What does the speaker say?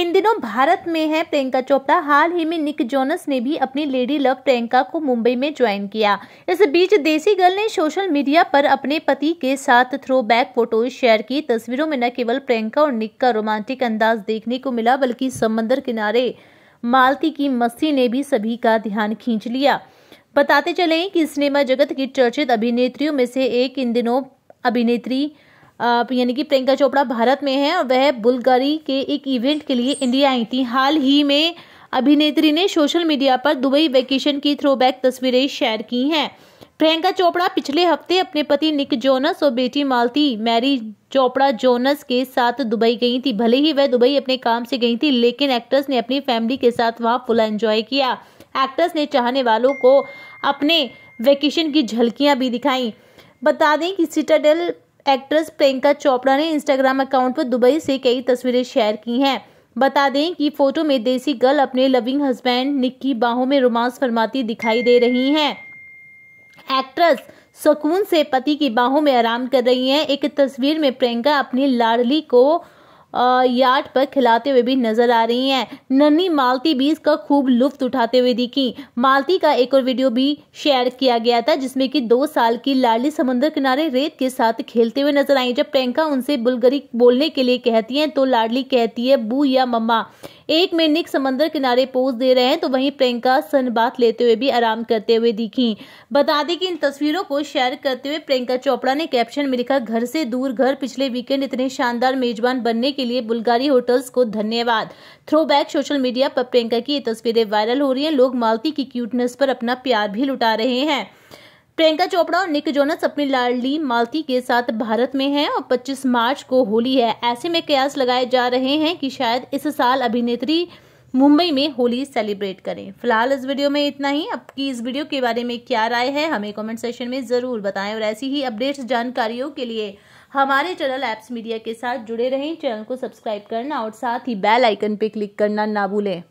इन दिनों भारत में है प्रियंका चोपड़ा हाल ही में निक जोनस ने भी अपनी लेडी लव प्रियंका को मुंबई में ज्वाइन किया इस बीच देसी गर्ल ने सोशल मीडिया पर अपने पति के साथ थ्रो बैक फोटोज शेयर की तस्वीरों में न केवल प्रियंका और निक का रोमांटिक अंदाज देखने को मिला बल्कि समंदर किनारे मालती की मस्ती ने भी सभी का ध्यान खींच लिया बताते चले कि सिनेमा जगत की चर्चित अभिनेत्रियों में से एक इन दिनों अभिनेत्री यानी कि प्रियंका चोपड़ा भारत में है और वह बुल्गारी के एक इवेंट के लिए इंडिया आई थी हाल ही में अभिनेत्री ने सोशल मीडिया पर दुबई वैकेशन की थ्रोबैक तस्वीरें शेयर की हैं प्रियंका चोपड़ा पिछले हफ्ते अपने पति निक जोनस और बेटी मालती मैरी चोपड़ा जोनस के साथ दुबई गई थी भले ही वह दुबई अपने काम से गई थी लेकिन एक्ट्रेस ने अपनी फैमिली के साथ वहां फुल एंजॉय किया एक्ट्रेस ने चाहने वालों को अपने वैकेशन की झलकियां भी दिखाई बता दें कि सिटाडेल एक्ट्रेस प्रियंका चोपड़ा ने इंस्टाग्राम अकाउंट पर दुबई से कई तस्वीरें शेयर की हैं बता दें कि फोटो में देसी गर्ल अपने लविंग हस्बैंड निक्की बाहों में रोमांस फरमाती दिखाई दे रही हैं एक्ट्रेस सुकून से पति की बाहों में आराम कर रही हैं एक तस्वीर में प्रियंका अपनी लाडली को यार्ड पर खिलाते हुए भी नजर आ रही हैं नन्ही मालती भी इसका खूब लुफ्त उठाते हुए दिखी मालती का एक और वीडियो भी शेयर किया गया था जिसमें कि दो साल की लाडली समुद्र किनारे रेत के साथ खेलते हुए नजर आई जब प्रियंका उनसे बुलगरी बोलने के लिए कहती हैं तो लाडली कहती है बू या मम्मा एक में निक समंदर किनारे पोज दे रहे हैं तो वहीं प्रियंका सन बात लेते हुए भी आराम करते हुए दिखी बता दें कि इन तस्वीरों को शेयर करते हुए प्रियंका चोपड़ा ने कैप्शन में लिखा घर से दूर घर पिछले वीकेंड इतने शानदार मेजबान बनने के के लिए बुल्गारी होटल्स को धन्यवाद थ्रोबैक सोशल मीडिया पर प्रियंका की ये तस्वीरें वायरल हो रही हैं लोग मालती की क्यूटनेस पर अपना प्यार भी लुटा रहे हैं प्रियंका चोपड़ा और निक जोनस अपनी लाडली मालती के साथ भारत में हैं और 25 मार्च को होली है ऐसे में कयास लगाए जा रहे हैं कि शायद इस साल अभिनेत्री मुंबई में होली सेलिब्रेट करें फिलहाल इस वीडियो में इतना ही आपकी इस वीडियो के बारे में क्या राय है हमें कमेंट सेशन में ज़रूर बताएं और ऐसी ही अपडेट्स जानकारियों के लिए हमारे चैनल एप्स मीडिया के साथ जुड़े रहें चैनल को सब्सक्राइब करना और साथ ही बेल आइकन पर क्लिक करना ना भूलें